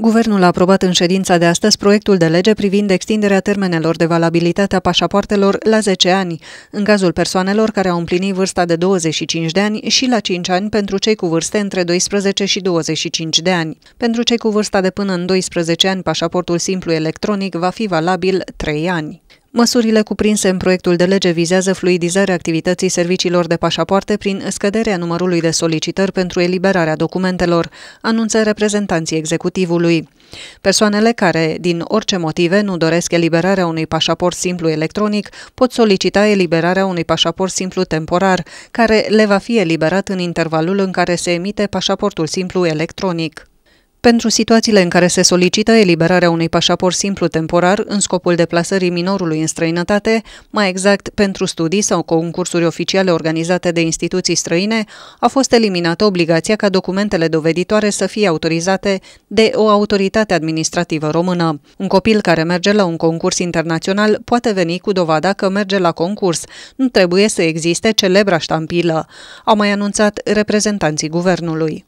Guvernul a aprobat în ședința de astăzi proiectul de lege privind extinderea termenelor de valabilitate a pașapoartelor la 10 ani, în cazul persoanelor care au împlinit vârsta de 25 de ani și la 5 ani pentru cei cu vârste între 12 și 25 de ani. Pentru cei cu vârsta de până în 12 ani, pașaportul simplu electronic va fi valabil 3 ani. Măsurile cuprinse în proiectul de lege vizează fluidizarea activității serviciilor de pașapoarte prin scăderea numărului de solicitări pentru eliberarea documentelor, anunță reprezentanții executivului. Persoanele care, din orice motive, nu doresc eliberarea unui pașaport simplu electronic, pot solicita eliberarea unui pașaport simplu temporar, care le va fi eliberat în intervalul în care se emite pașaportul simplu electronic. Pentru situațiile în care se solicită eliberarea unui pașaport simplu temporar în scopul deplasării minorului în străinătate, mai exact pentru studii sau concursuri oficiale organizate de instituții străine, a fost eliminată obligația ca documentele doveditoare să fie autorizate de o autoritate administrativă română. Un copil care merge la un concurs internațional poate veni cu dovada că merge la concurs. Nu trebuie să existe celebra ștampilă, au mai anunțat reprezentanții guvernului.